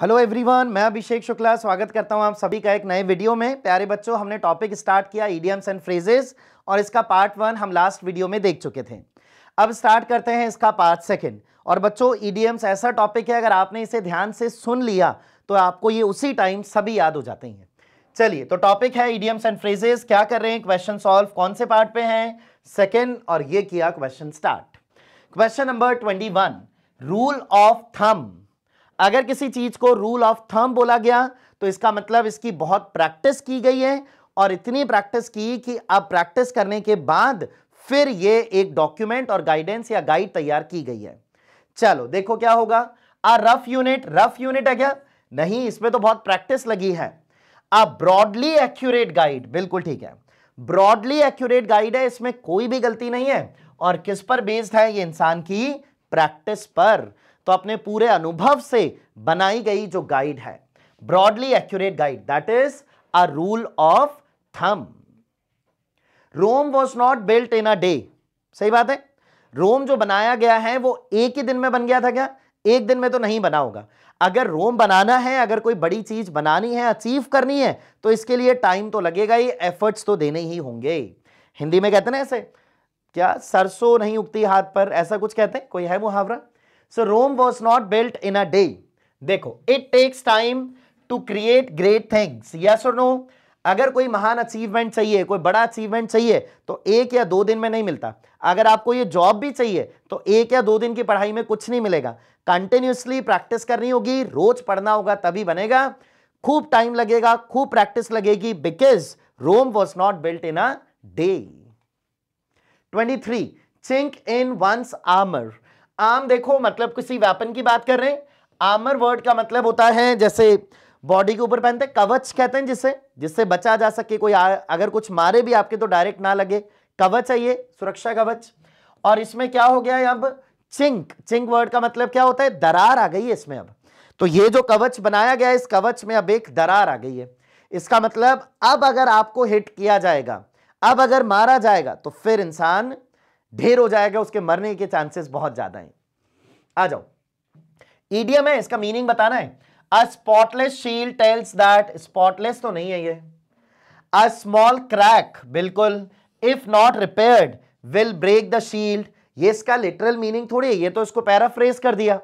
Hello everyone मैं अभिषेक शुक्ला स्वागत करता हूं आप सभी का एक नए वीडियो में प्यारे बच्चों हमने टॉपिक स्टार्ट किया ईडीएम्स एंड फ्रेजेस और इसका पार्ट वन हम लास्ट वीडियो में देख चुके थे अब स्टार्ट करते हैं इसका पार्ट सेकंड और बच्चों ईडीएम्स ऐसा टॉपिक है अगर आपने इसे ध्यान से सुन लिया तो आपको ये उसी टाइम सभी याद हो जाते हैं चलिए तो टॉपिक है ईडीएम्स एंड फ्रेजेस क्या कर रहे हैं क्वेश्चन सॉल्व कौन से पार्ट पे हैं सेकेंड और ये किया question start question number twenty rule of thumb अगर किसी चीज को रूल ऑफ थम बोला गया तो इसका मतलब इसकी बहुत प्रैक्टिस की गई है और इतनी प्रैक्टिस की कि अब प्रैक्टिस करने के बाद फिर ये एक डॉक्यूमेंट और गाइडेंस या गाइड तैयार की गई है चलो देखो क्या होगा आ रफ यूनिट रफ यूनिट है क्या नहीं इसमें तो बहुत प्रैक्टिस लगी है अ ब्रॉडली एक्यूरेट गाइड बिल्कुल ठीक है ब्रॉडली एक्यूरेट गाइड है इसमें कोई भी गलती नहीं है और किस पर बेस्ड है ये इंसान की प्रैक्टिस पर तो अपने पूरे अनुभव से बनाई गई जो गाइड है broadly accurate guide that is a rule of thumb Rome was not built in a day सही बात है रोम जो बनाया गया है वो एक ही दिन में बन गया था क्या एक दिन में तो नहीं बना होगा अगर रोम बनाना है अगर कोई बड़ी चीज बनानी है अचीव करनी है तो इसके लिए टाइम तो लगेगा ही एफर्ट्स तो देने ही होंगे हिंदी में कहते ना ऐसे क्या सरसों नहीं उगती हाथ पर ऐसा कुछ कहते हैं कोई है मुहावरा so Rome was not built in a day देखो it takes time to create great things yes और नो अगर कोई महान अचीवमेंट चाहिए कोई बड़ा अचीवमेंट चाहिए तो एक या दो दिन में नहीं मिलता अगर आपको ये जॉब भी चाहिए तो एक या दो दिन की पढ़ाई में कुछ नहीं मिलेगा कंटिन्यूसली प्रैक्टिस करनी होगी रोज पढ़ना होगा तभी बनेगा खूब टाइम लगेगा खूब प्रैक्टिस लगेगी because Rome was not built in a day twenty three chink in one's armour arm देखो मतलब किसी वेपन की बात कर रहे हैं आमर वर्ड का मतलब होता है जैसे बॉडी के ऊपर पहनते कवच कहते हैं जिसे जिससे बचा जा सके कोई आ, अगर कुछ मारे भी आपके तो डायरेक्ट ना लगे कवच है ये सुरक्षा कवच और इसमें क्या हो गया है अब चिंक चिंक वर्ड का मतलब क्या होता है दरार आ गई है इसमें अब तो ये जो कवच बनाया गया है इस कवच में अब एक दरार आ गई है इसका मतलब अब अगर आपको हिट किया जाएगा अब अगर मारा जाएगा तो फिर इंसान ढेर हो जाएगा उसके मरने के चांसेस बहुत ज्यादा हैं आ जाओ ईडीएम है इसका मीनिंग बताना है a spotless shield tells that spotless तो नहीं है ये अ स्मॉल क्रैक बिल्कुल if not repaired will break the shield ये इसका लिटरल मीनिंग थोड़ी है ये तो इसको पैराफ्रेज कर दिया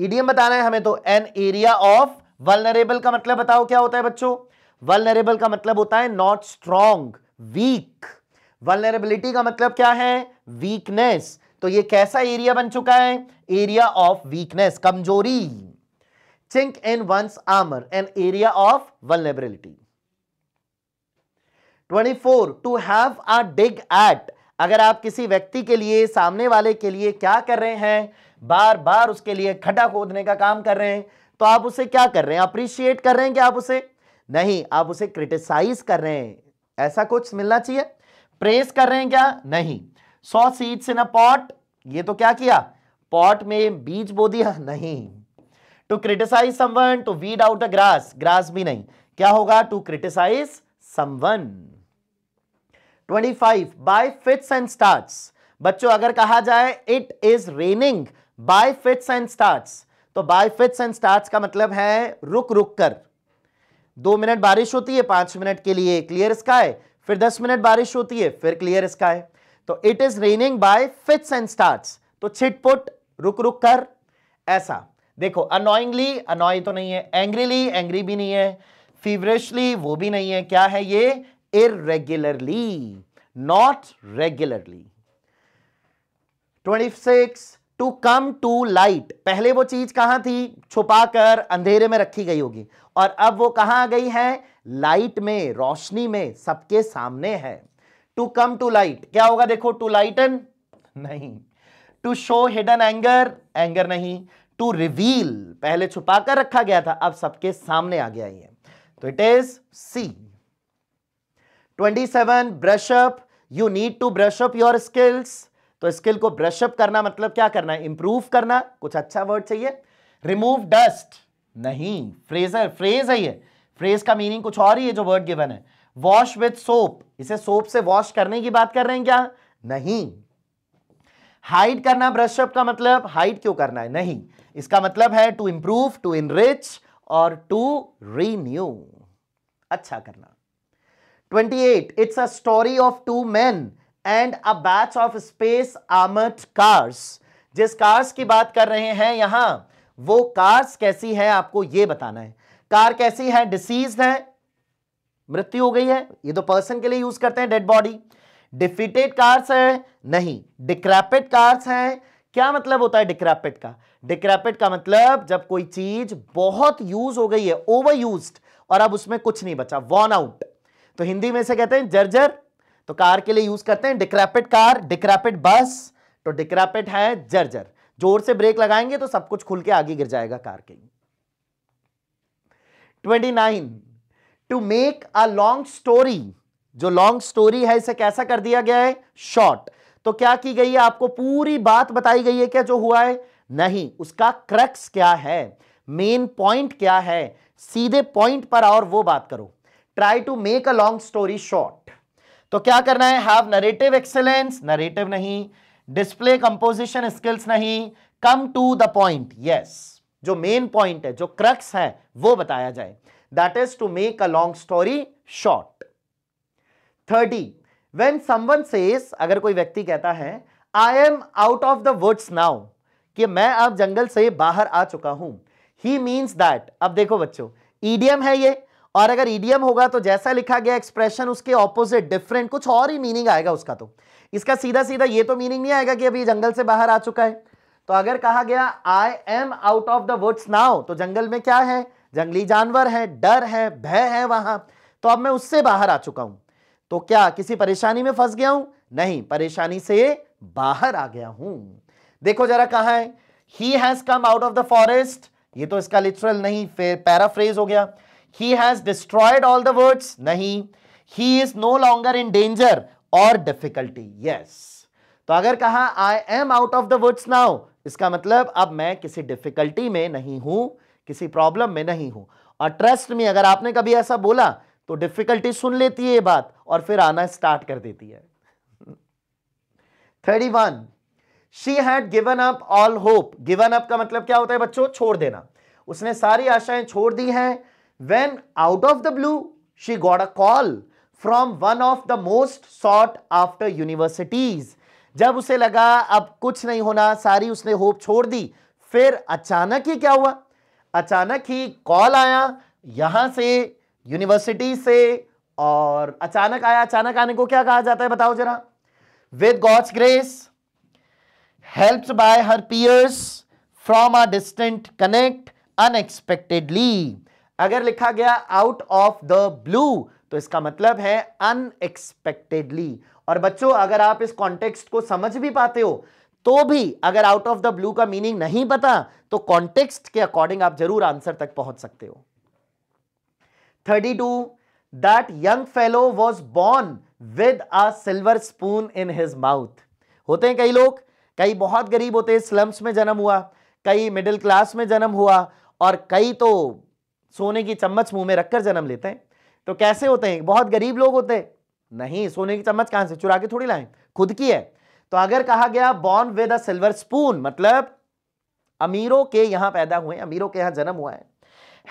ईडीएम बताना है हमें तो एन एरिया ऑफ वलनरेबल का मतलब बताओ क्या होता है बच्चों वलनरेबल का मतलब होता है नॉट स्ट्रॉन्ग वीक वलनरेबिलिटी का मतलब क्या है वीकनेस तो ये कैसा एरिया बन चुका है एरिया ऑफ वीकनेस कमजोरी chink in one's armour an area of vulnerability 24 to have a dig at अगर आप किसी व्यक्ति के लिए सामने वाले के लिए क्या कर रहे हैं बार बार उसके लिए खड्डा खोदने का काम कर रहे हैं तो आप उसे क्या कर रहे हैं अप्रिशिएट कर रहे हैं क्या आप उसे नहीं आप उसे क्रिटिसाइज कर रहे हैं ऐसा कुछ मिलना चाहिए प्रेस कर रहे हैं क्या नहीं सौ सीट से ना पॉट ये तो क्या किया पॉट में बीज बो दिया नहीं to criticise someone to weed out a grass grass भी नहीं क्या होगा to criticise someone 25 by fits and starts बच्चों अगर कहा जाए it is raining by fits and starts तो बाय फिट्स एंड स्टार्ट्स का मतलब है रुक रुक कर दो मिनट बारिश होती है पांच मिनट के लिए क्लियर स्काई फिर 10 मिनट बारिश होती है फिर क्लियर स्काय तो it is raining by fits and starts तो छिटपुट रुक रुक कर ऐसा देखो अनोइंगली अनोई तो नहीं है एंग्रीली एंग्री भी नहीं है फीवरेशली वो भी नहीं है क्या है ये irregularly not regularly 26 to come to light पहले वो चीज कहां थी छुपाकर अंधेरे में रखी गई होगी और अब वो कहां आ गई है लाइट में रोशनी में सबके सामने है टू कम टू लाइट क्या होगा देखो टू लाइटन नहीं to show hidden anger anger नहीं टू रिवील पहले छुपा कर रखा गया था अब सबके सामने आ गया ये तो it is C twenty seven brush up you need to brush up your skills तो स्किल को ब्रशअप करना मतलब क्या करना है इंप्रूव करना कुछ अच्छा वर्ड चाहिए रिमूव डस्ट नहीं फ्रेजर फ्रेज है ये फ्रेज का मीनिंग कुछ और ही है जो वर्ड गिवन है वॉश विथ सोप इसे सोप से वॉश करने की बात कर रहे हैं क्या नहीं हाइड करना ब्रशअप का मतलब हाइड क्यों करना है नहीं इसका मतलब है टू इंप्रूव टू इनरिच और टू रीन्यू अच्छा करना 28 it's a story of two man and a batch of space armed cars जिस कार्स की बात कर रहे हैं यहां वो कार्स कैसी है आपको ये बताना है कार कैसी है डिसीज है मृत्यु हो गई है ये तो पर्सन के लिए यूज करते हैं डेड बॉडी डिफिटेड कार्स है नहीं डिक्रैपिड कार्स है क्या मतलब होता है डिक्रैपिड का डिक्रैपिड का मतलब जब कोई चीज बहुत यूज हो गई है ओवर यूज और अब उसमें कुछ नहीं बचा वॉन आउट तो हिंदी में से कहते हैं जर्जर तो कार के लिए यूज करते हैं डिक्रैपिड कार डिक्रैपिड बस तो डिक्रैपिड है जर्जर जोर से ब्रेक लगाएंगे तो सब कुछ खुल के आगे गिर जाएगा कार के twenty nine to make a long story जो लॉन्ग स्टोरी है इसे कैसा कर दिया गया है शॉर्ट तो क्या की गई है आपको पूरी बात बताई गई है क्या जो हुआ है नहीं उसका क्रक्स क्या है मेन पॉइंट क्या है सीधे पॉइंट पर और वो बात करो try to make a long story short तो क्या करना है हैव नरेटिव एक्सेलेंस नरेटिव नहीं डिस्प्ले कंपोजिशन स्किल्स नहीं come to the point yes जो मेन पॉइंट है जो क्रक्स है वो बताया जाए that is to make a long story short thirty when someone says अगर कोई व्यक्ति कहता है I am out of the woods now कि मैं अब जंगल से बाहर आ चुका हूं ही मीन्स दैट अब देखो बच्चों ईडीएम है ये और अगर ईडीएम होगा तो जैसा लिखा गया एक्सप्रेशन उसके ऑपोजिट डिफरेंट कुछ और ही मीनिंग आएगा उसका तो इसका सीधा सीधा ये तो मीनिंग नहीं आएगा कि अभी जंगल से बाहर आ चुका है तो अगर कहा गया I am out of the woods now तो जंगल में क्या है जंगली जानवर है डर है भय है वहां तो अब मैं उससे बाहर आ चुका हूं तो क्या किसी परेशानी में फंस गया हूं नहीं परेशानी से बाहर आ गया हूं देखो जरा कहा है he has come out of the forest ये तो इसका लिटरल नहीं फिर पैराफ्रेज हो गया he has destroyed all the words नहीं he is no longer in danger और डिफिकल्टी यस तो अगर कहा I am out of the words now इसका मतलब अब मैं किसी डिफिकल्टी में नहीं हूं किसी प्रॉब्लम में नहीं हूं और ट्रस्ट में अगर आपने कभी ऐसा बोला तो डिफिकल्टी सुन लेती है ये बात और फिर आना स्टार्ट कर देती है thirty one she had given up all hope given up का मतलब क्या होता है बच्चों छोड़ देना उसने सारी आशाएं छोड़ दी हैं when out of the blue she got a call from one of the most sought after universities. जब उसे लगा अब कुछ नहीं होना सारी उसने होप छोड़ दी फिर अचानक ही क्या हुआ अचानक ही कॉल आया यहाँ से यूनिवर्सिटी से और अचानक आया अचानक आने को क्या कहा जाता है बताओ जरा with god's grace helped by her peers from a distant connect unexpectedly अगर लिखा गया आउट ऑफ द ब्लू तो इसका मतलब है अनएक्सपेक्टेडली और बच्चों अगर आप इस कॉन्टेक्स्ट को समझ भी पाते हो तो भी अगर आउट ऑफ द ब्लू का मीनिंग नहीं पता तो कॉन्टेक्स्ट के अकॉर्डिंग आप जरूर आंसर तक पहुंच सकते हो thirty two that young fellow was born with a silver spoon in his mouth होते हैं कई लोग कई बहुत गरीब होते हैं स्लम्स में जन्म हुआ कई मिडिल क्लास में जन्म हुआ और कई तो सोने की चम्मच मुंह में रखकर जन्म लेते हैं तो कैसे होते हैं बहुत गरीब लोग होते हैं नहीं सोने की चम्मच कहां से चुरा के थोड़ी लाए खुद की है तो अगर कहा गया born with a silver spoon मतलब अमीरों के यहां पैदा हुए अमीरों के यहां जन्म हुआ है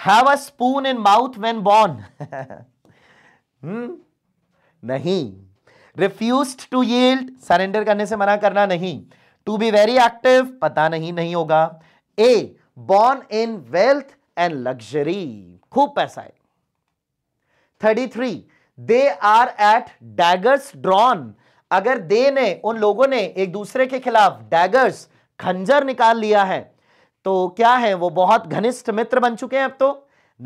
have a spoon in mouth when born नहीं रिफ्यूज टू यील्ड सरेंडर करने से मना करना नहीं टू बी वेरी एक्टिव पता नहीं नहीं होगा a born in wealth and luxury खूब पैसा है thirty three they are at daggers drawn अगर दे ने उन लोगों ने एक दूसरे के खिलाफ डैगर्स खंजर निकाल लिया है तो क्या है वो बहुत घनिष्ठ मित्र बन चुके हैं अब तो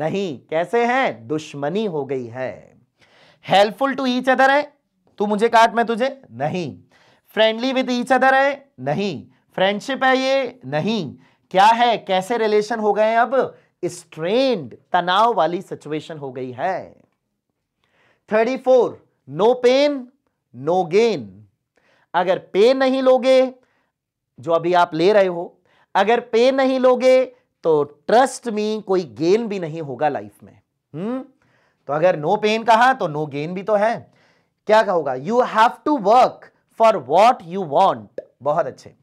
नहीं कैसे हैं दुश्मनी हो गई है हेल्पफुल टू ईच अदर है तू मुझे काट मैं तुझे नहीं फ्रेंडली विद ईच अदर है नहीं फ्रेंडशिप है ये नहीं क्या है कैसे रिलेशन हो गए अब स्ट्रेंड तनाव वाली सिचुएशन हो गई है thirty four no pain no gain अगर पेन नहीं लोगे जो अभी आप ले रहे हो अगर पेन नहीं लोगे तो ट्रस्ट मी कोई गेन भी नहीं होगा लाइफ में हम्म तो अगर नो पेन कहा तो नो गेन भी तो है क्या कहोगा you have to work for what you want बहुत अच्छे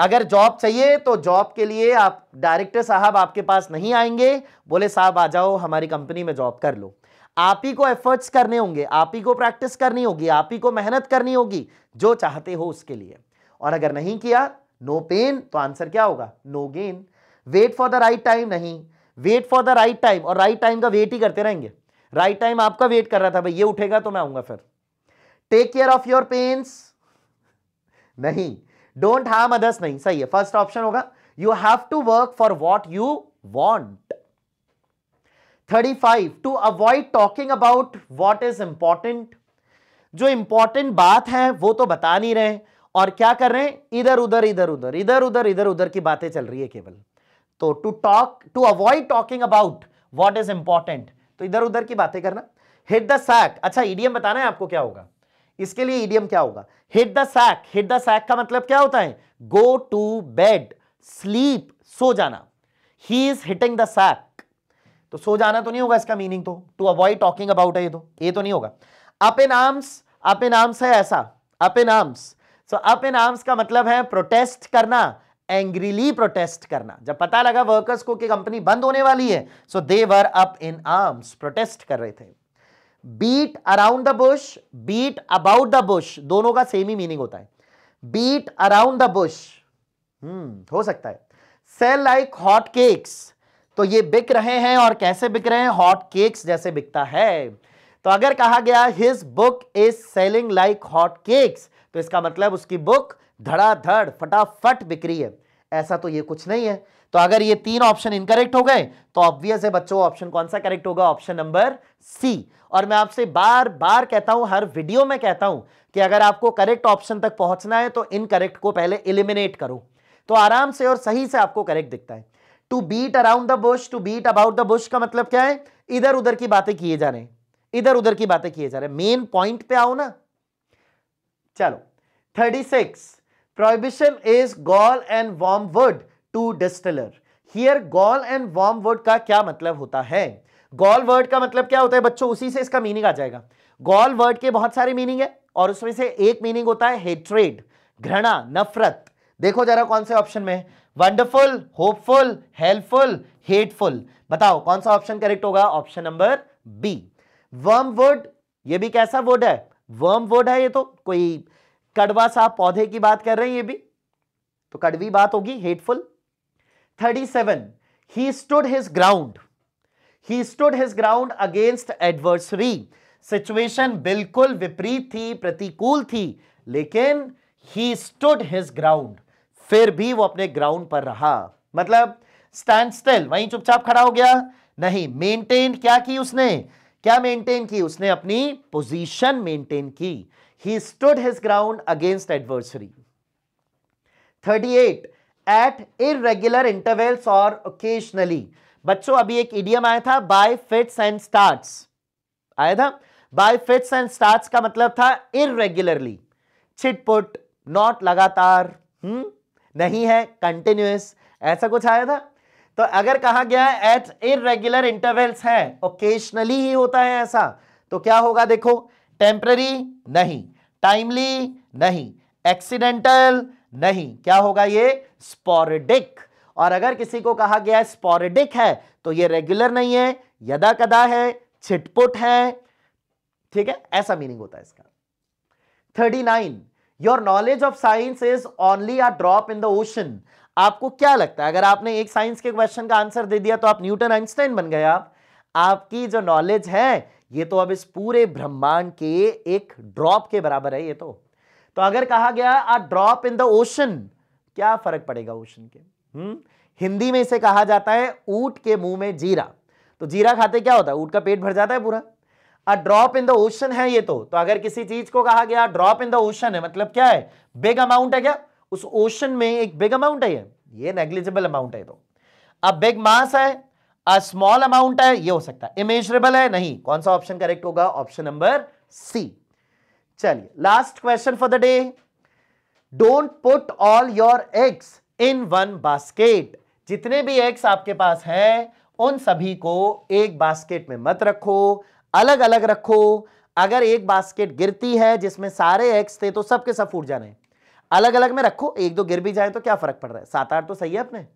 अगर जॉब चाहिए तो जॉब के लिए आप डायरेक्टर साहब आपके पास नहीं आएंगे बोले साहब आ जाओ हमारी कंपनी में जॉब कर लो आप ही को एफर्ट्स करने होंगे आप ही को प्रैक्टिस करनी होगी आप ही को मेहनत करनी होगी जो चाहते हो उसके लिए और अगर नहीं किया नो पेन तो आंसर क्या होगा no gain wait for the right time नहीं wait for the right time और राइट टाइम का वेट ही करते रहेंगे राइट right टाइम आपका वेट कर रहा था भाई ये उठेगा तो मैं आऊंगा फिर take care of your pains नहीं डोंट हैव अदर्स नहीं सही है फर्स्ट ऑप्शन होगा you have to work for what you want thirty five to avoid talking about what is important जो इंपॉर्टेंट बात है वो तो बता नहीं रहे और क्या कर रहे हैं इधर उधर इधर उधर इधर उधर इधर उधर की बातें चल रही है केवल तो to talk to avoid talking about what is important तो इधर उधर की बातें करना हिट द सैक अच्छा ईडीएम बताना है आपको क्या होगा इसके लिए ईडियम क्या होगा hit the sack hit the sack का मतलब क्या होता है गो टू बेड स्लीप सो जाना ही इज हिटिंग द सैक तो सो जाना तो नहीं होगा इसका मीनिंग तो टू अवॉइड टॉकिंग अबाउट है ये तो ये तो नहीं होगा up in arms up in arms है ऐसा up in arms so up in arms का मतलब है प्रोटेस्ट करना एंग्रीली प्रोटेस्ट करना जब पता लगा वर्कर्स को कि कंपनी बंद होने वाली है so they were up in arms protest कर रहे थे beat around the bush beat about the bush दोनों का सेम ही मीनिंग होता है beat around the bush hmm हो सकता है सेल लाइक हॉट केक्स तो ये बिक रहे हैं और कैसे बिक रहे हैं हॉट केक्स जैसे बिकता है तो अगर कहा गया his book is selling like hot cakes तो इसका मतलब उसकी बुक धड़ाधड़ फटाफट बिक्री है ऐसा तो ये कुछ नहीं है तो अगर ये तीन ऑप्शन इनकरेक्ट हो गए तो ऑब्वियस है बच्चों ऑप्शन कौन सा करेक्ट होगा ऑप्शन नंबर सी और मैं आपसे बार बार कहता हूं हर वीडियो में कहता हूं कि अगर आपको करेक्ट ऑप्शन तक पहुंचना है तो इनकरेक्ट को पहले इलिमिनेट करो तो आराम से और सही से आपको करेक्ट दिखता है to beat around the bush to beat about the bush का मतलब क्या है इधर उधर की बातें किए जा रहे हैं इधर उधर की बातें किए जा रहे हैं मेन पॉइंट पे आओ ना चलो thirty six prohibition is gall and wormwood to distiller here gall and worm word का क्या मतलब होता है गॉल वर्ड का मतलब क्या होता है बच्चों उसी से इसका मीनिंग आ जाएगा गॉल वर्ड के बहुत सारे मीनिंग है और उसमें से एक मीनिंग होता है हेट्रेड घृणा नफरत देखो जरा कौन से ऑप्शन में वंडरफुल होपफुल हेल्पफुल हेटफुल बताओ कौन सा ऑप्शन करेक्ट होगा option number B worm word ये भी कैसा वर्ड है वर्म वर्ड है ये तो कोई कड़वा सा पौधे की बात कर रहे हैं ये भी तो कड़वी बात होगी hateful 37 he stood his ground he stood his ground against adversary situation बिल्कुल विपरीत थी प्रतिकूल थी लेकिन ही स्टूड हिज ग्राउंड फिर भी वो अपने ग्राउंड पर रहा मतलब स्टैंड स्टिल वहीं चुपचाप खड़ा हो गया नहीं मेंटेन क्या की उसने क्या मेंटेन की उसने अपनी पोजीशन मेंटेन की he stood his ground against adversary 38 at irregular intervals और ओकेशनली बच्चों अभी एक इडियम आया था बाय फिट्स एंड स्टार्ट्स आया था बाय फिट्स एंड स्टार्ट्स का मतलब था इरेगुलरली छिटपुट नॉट लगातार हम्म नहीं है कंटिन्यूस ऐसा कुछ आया था तो अगर कहा गया है एट इरेगुलर इंटरवेल्स है ओकेशनली ही होता है ऐसा तो क्या होगा देखो टेम्पररी नहीं टाइमली नहीं एक्सीडेंटल नहीं क्या होगा ये स्पोरेडिक और अगर किसी को कहा गया है स्पोरेडिक है तो ये रेगुलर नहीं है यदा कदा है छिटपुट है ठीक है ऐसा मीनिंग होता है इसका thirty nine your knowledge of science is only a drop in the ocean आपको क्या लगता है अगर आपने एक साइंस के क्वेश्चन का आंसर दे दिया तो आप न्यूटन आइंस्टाइन बन गए आप आपकी जो नॉलेज है ये तो अब इस पूरे ब्रह्मांड के एक ड्रॉप के बराबर है ये तो तो अगर कहा गया a drop in the ocean क्या फर्क पड़ेगा ओशन के हुँ? हम्म? हिंदी में इसे कहा जाता है ऊट के मुंह में जीरा तो जीरा खाते क्या होता है ऊट का पेट भर जाता है पूरा a drop in the ocean है ये तो तो अगर किसी चीज को कहा गया ड्रॉप इन द ओशन है मतलब क्या है बिग अमाउंट है क्या उस ओशन में एक बिग अमाउंट है ये ये नेग्लिजिबल अमाउंट है तो अ बिग मास है अ स्मॉल अमाउंट है ये हो सकता है इमेजरेबल है नहीं कौन सा ऑप्शन करेक्ट होगा ऑप्शन नंबर सी चलिए last question for the day don't put all your eggs in one basket जितने भी एग्स आपके पास हैं उन सभी को एक बास्केट में मत रखो अलग अलग रखो अगर एक बास्केट गिरती है जिसमें सारे एग्स थे तो सबके सब फूट जाने अलग अलग में रखो एक दो गिर भी जाए तो क्या फर्क पड़ रहा है सात आठ तो सही है अपने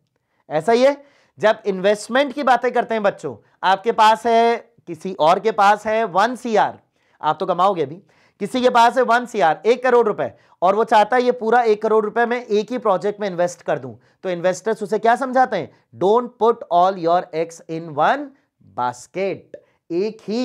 ऐसा ही है जब इन्वेस्टमेंट की बातें करते हैं बच्चों आपके पास है किसी और के पास है वन सी आप तो कमाओगे भी किसी के पास है वन सी आर एक करोड़ रुपए और वो चाहता है ये पूरा एक करोड़ रुपए मैं एक ही प्रोजेक्ट में इन्वेस्ट कर दूं तो इन्वेस्टर्स उसे क्या समझाते हैं don't put all your eggs in one basket एक ही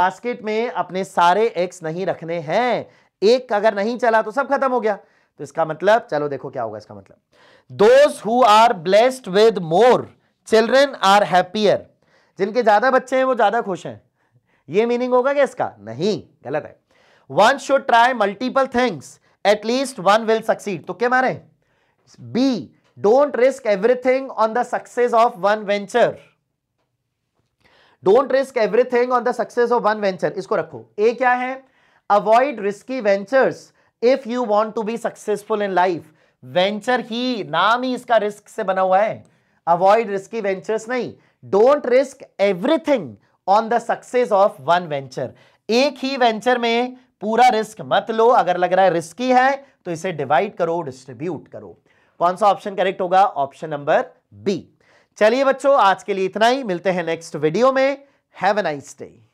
बास्केट में अपने सारे एक्स नहीं रखने हैं एक अगर नहीं चला तो सब खत्म हो गया तो इसका मतलब चलो देखो क्या होगा इसका मतलब those who are blessed with more children are happier जिनके ज्यादा बच्चे हैं वो ज्यादा खुश हैं ये मीनिंग होगा क्या इसका नहीं गलत है one should try multiple things at least one will succeed तो क्या मारे B don't risk everything on the success of one venture don't risk everything on the success of one venture इसको रखो ए क्या है avoid risky ventures if you want to be successful in life venture ही नाम ही इसका risk से बना हुआ है अवॉइड रिस्की वेंचर्स नहीं don't risk everything on the success of one venture एक ही वेंचर में पूरा रिस्क मत लो अगर लग रहा है रिस्की है तो इसे डिवाइड करो डिस्ट्रीब्यूट करो कौन सा ऑप्शन करेक्ट होगा ऑप्शन नंबर बी चलिए बच्चों आज के लिए इतना ही मिलते हैं नेक्स्ट वीडियो में हैव ए नाइस डे